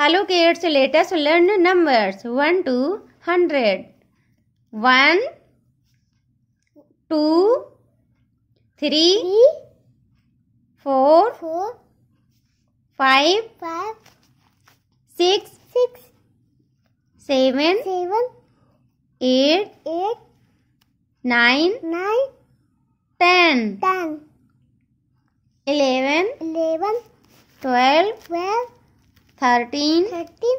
Hello kids latest learn numbers one to hundred one two three four five five six six seven seven eight eight nine nine ten ten eleven eleven twelve twelve thirteen, thirteen,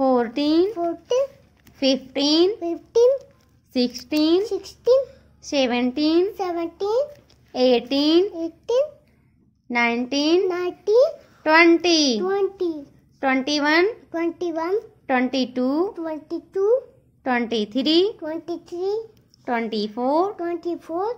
fourteen, fourteen, fifteen, fifteen, sixteen, sixteen, seventeen, seventeen, eighteen, eighteen, nineteen, nineteen, twenty, twenty, twenty-one, twenty-one, twenty-two, twenty-two, twenty-three, twenty-three, twenty-four, twenty-four,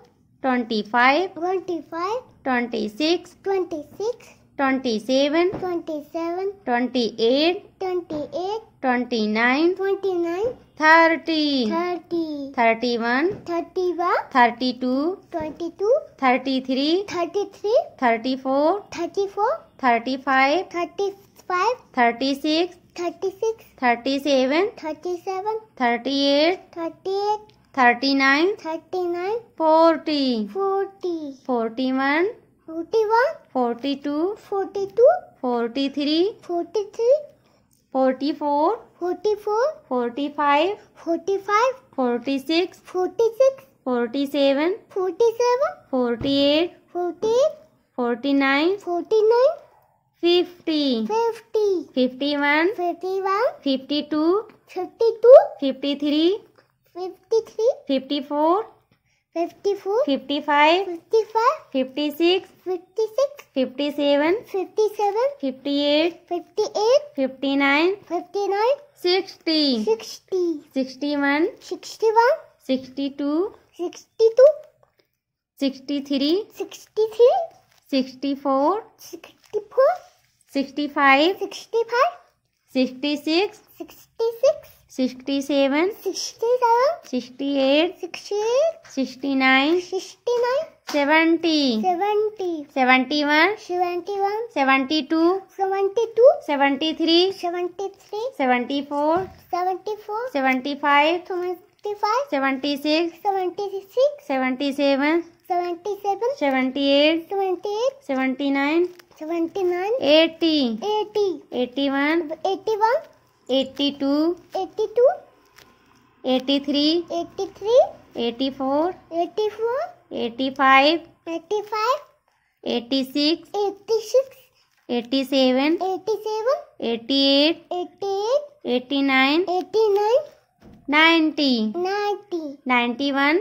twenty-five, twenty-five, twenty-six, twenty-six. Twenty seven twenty seven twenty eight twenty eight twenty nine twenty nine thirty thirty thirty one thirty one thirty two twenty two thirty three thirty three thirty four thirty four thirty five thirty five thirty six thirty six thirty seven thirty seven thirty eight thirty eight thirty nine thirty nine forty forty forty one forty one forty two forty two forty three forty three forty four forty four forty five forty five forty six forty six forty seven forty seven forty eight forty eight forty nine forty nine fifty fifty fifty one fifty one fifty to fifty to fifty three fifty three fifty four fifty four fifty five fifty five fifty six fifty six fifty seven fifty seven fifty eight fifty eight fifty nine fifty nine sixty sixty sixty one sixty one sixty two sixty two sixty three sixty three sixty four sixty four sixty five sixty five sixty six sixty six sixty seven sixty seven sixty eight sixty sixty nine sixty nine seventy seventy seventy one seventy one seventy two seventy two seventy three seventy three seventy four seventy four seventy five seventy five seventy six seventy six seventy seven seventy seven seventy eight seventy eight seventy nine seventy nine eighty eighty eighty one eighty one eighty two eighty two eighty three eighty three eighty four eighty four eighty five eighty five eighty six eighty six eighty seven eighty seven eighty eight eighty eight eighty nine eighty nine ninety ninety ninety one